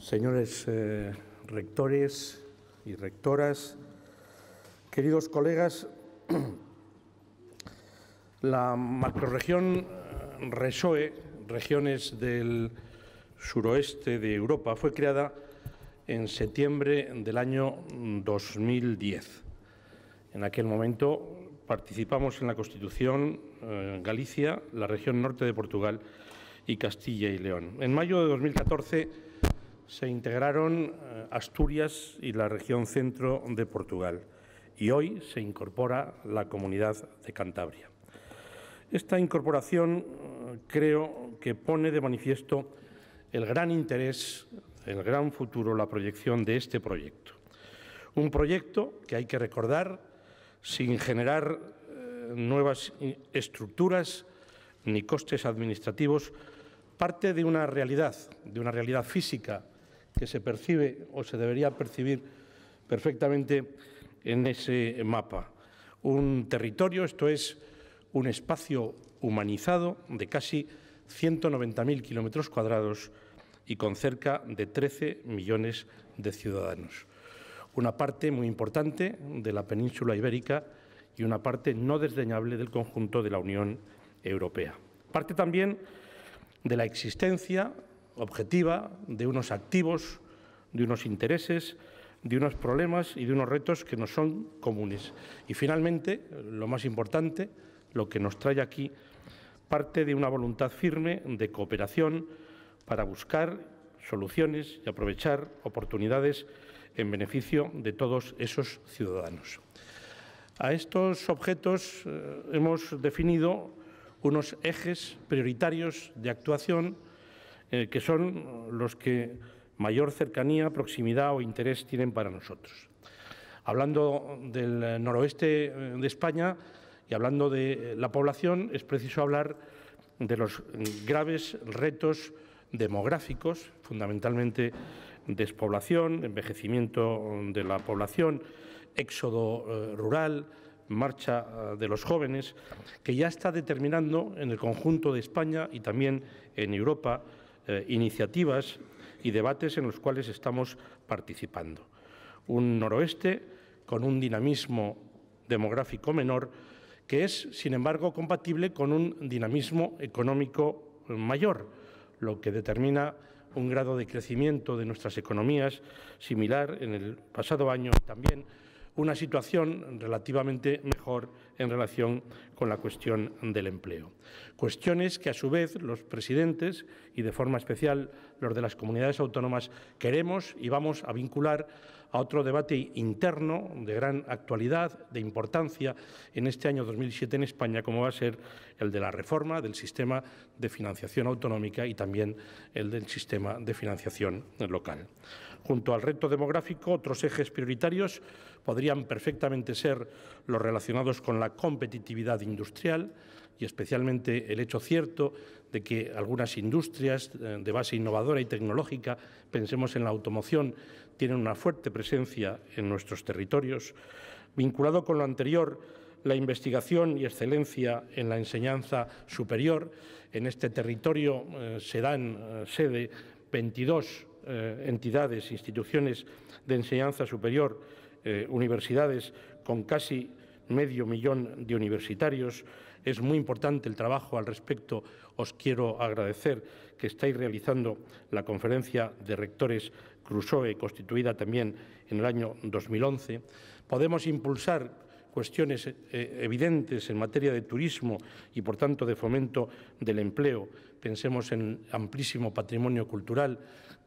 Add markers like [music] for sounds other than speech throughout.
señores eh, rectores y rectoras, queridos colegas, [clears throat] la macroregión eh, RESOE, regiones del suroeste de Europa, fue creada en septiembre del año 2010. En aquel momento participamos en la Constitución eh, Galicia, la región norte de Portugal y Castilla y León. En mayo de 2014 se integraron eh, Asturias y la región centro de Portugal y hoy se incorpora la comunidad de Cantabria. Esta incorporación eh, creo que pone de manifiesto el gran interés, el gran futuro, la proyección de este proyecto. Un proyecto que hay que recordar sin generar eh, nuevas estructuras ni costes administrativos, parte de una realidad, de una realidad física, que se percibe o se debería percibir perfectamente en ese mapa. Un territorio, esto es un espacio humanizado de casi 190.000 kilómetros cuadrados y con cerca de 13 millones de ciudadanos. Una parte muy importante de la península ibérica y una parte no desdeñable del conjunto de la Unión Europea. Parte también de la existencia objetiva de unos activos, de unos intereses, de unos problemas y de unos retos que nos son comunes. Y finalmente, lo más importante, lo que nos trae aquí, parte de una voluntad firme de cooperación para buscar soluciones y aprovechar oportunidades en beneficio de todos esos ciudadanos. A estos objetos eh, hemos definido unos ejes prioritarios de actuación eh, que son los que mayor cercanía, proximidad o interés tienen para nosotros. Hablando del noroeste eh, de España y hablando de la población, es preciso hablar de los graves retos demográficos, fundamentalmente despoblación, envejecimiento de la población, éxodo eh, rural, marcha de los jóvenes, que ya está determinando en el conjunto de España y también en Europa eh, iniciativas y debates en los cuales estamos participando. Un noroeste con un dinamismo demográfico menor que es, sin embargo, compatible con un dinamismo económico mayor, lo que determina un grado de crecimiento de nuestras economías similar en el pasado año también una situación relativamente mejor en relación con la cuestión del empleo. Cuestiones que, a su vez, los presidentes y, de forma especial, los de las comunidades autónomas queremos y vamos a vincular a otro debate interno de gran actualidad, de importancia en este año 2007 en España, como va a ser el de la reforma del sistema de financiación autonómica y también el del sistema de financiación local. Junto al reto demográfico, otros ejes prioritarios podrían perfectamente ser los relacionados con la competitividad industrial y especialmente el hecho cierto de que algunas industrias eh, de base innovadora y tecnológica, pensemos en la automoción, tienen una fuerte presencia en nuestros territorios. Vinculado con lo anterior, la investigación y excelencia en la enseñanza superior. En este territorio eh, se dan eh, sede 22 eh, entidades, instituciones de enseñanza superior, eh, universidades con casi medio millón de universitarios. Es muy importante el trabajo al respecto. Os quiero agradecer que estáis realizando la conferencia de rectores CRUSOE, constituida también en el año 2011. Podemos impulsar cuestiones eh, evidentes en materia de turismo y, por tanto, de fomento del empleo. Pensemos en amplísimo patrimonio cultural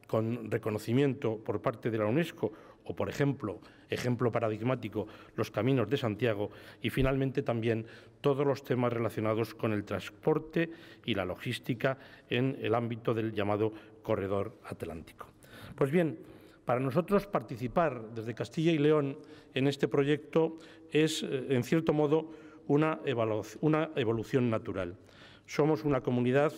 con reconocimiento por parte de la UNESCO o, por ejemplo, ejemplo paradigmático, los caminos de Santiago y, finalmente, también todos los temas relacionados con el transporte y la logística en el ámbito del llamado corredor atlántico. Pues bien, para nosotros participar desde Castilla y León en este proyecto es, eh, en cierto modo, una evolución, natural. Somos una comunidad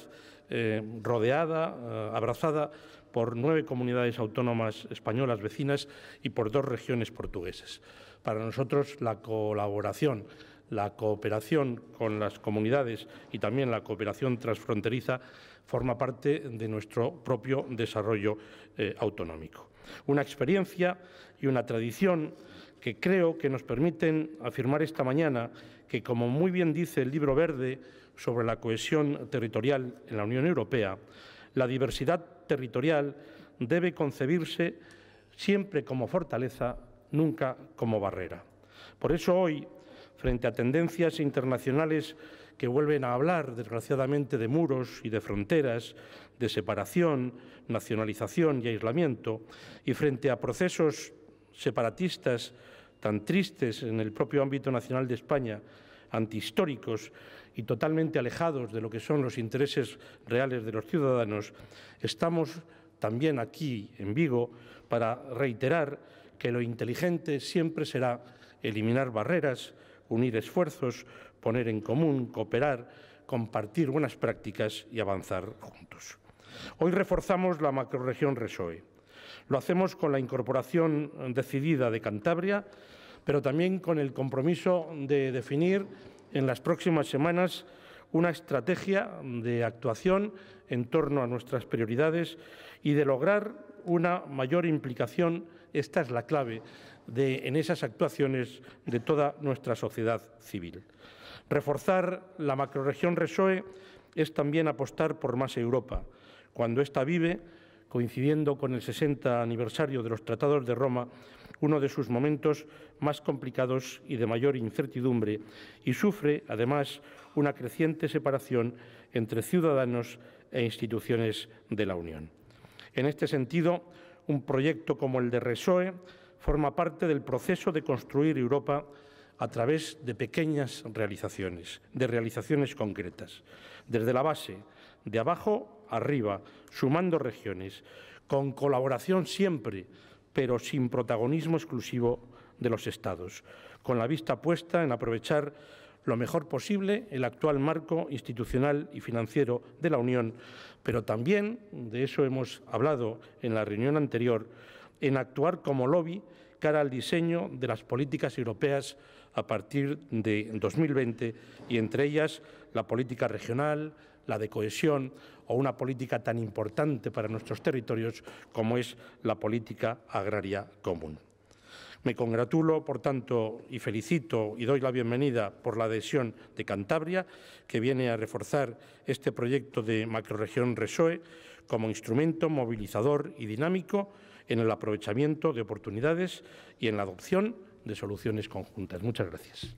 eh, rodeada, eh, abrazada por nueve comunidades autónomas españolas vecinas y por dos regiones portuguesas. Para nosotros la colaboración, la cooperación con las comunidades y también la cooperación transfronteriza forma parte de nuestro propio desarrollo autonómico. Una experiencia y una tradición que creo que nos permiten afirmar esta mañana que, como muy bien dice el libro verde sobre la cohesión territorial en la Unión Europea, la diversidad territorial debe concebirse siempre como fortaleza, nunca como barrera. Por eso hoy, frente a tendencias internacionales que vuelven a hablar, desgraciadamente, de muros y de fronteras, de separación, nacionalización y aislamiento, y frente a procesos separatistas tan tristes en el propio ámbito nacional de España, antihistóricos y totalmente alejados de lo que son los intereses reales de los ciudadanos, estamos también aquí, en Vigo, para reiterar que lo inteligente siempre será eliminar barreras, unir esfuerzos, poner en común, cooperar, compartir buenas prácticas y avanzar juntos. Hoy reforzamos la macroregión Resoe. Lo hacemos con la incorporación decidida de Cantabria, pero también con el compromiso de definir en las próximas semanas una estrategia de actuación en torno a nuestras prioridades y de lograr una mayor implicación, esta es la clave, en esas actuaciones de toda nuestra sociedad civil. Reforzar la macroregión RESOE es también apostar por más Europa, cuando ésta vive, coincidiendo con el 60 aniversario de los tratados de Roma, uno de sus momentos más complicados y de mayor incertidumbre, y sufre, además, una creciente separación entre ciudadanos e instituciones de la Unión. En este sentido, un proyecto como el de RESOE forma parte del proceso de construir Europa a través de pequeñas realizaciones, de realizaciones concretas, desde la base, de abajo arriba, sumando regiones, con colaboración siempre, pero sin protagonismo exclusivo de los Estados, con la vista puesta en aprovechar lo mejor posible el actual marco institucional y financiero de la Unión, pero también, de eso hemos hablado en la reunión anterior, en actuar como lobby cara al diseño de las políticas europeas a partir de 2020 y entre ellas la política regional, la de cohesión o una política tan importante para nuestros territorios como es la política agraria común. Me congratulo, por tanto, y felicito y doy la bienvenida por la adhesión de Cantabria, que viene a reforzar este proyecto de macroregión RESOE como instrumento movilizador y dinámico en el aprovechamiento de oportunidades y en la adopción de soluciones conjuntas. Muchas gracias.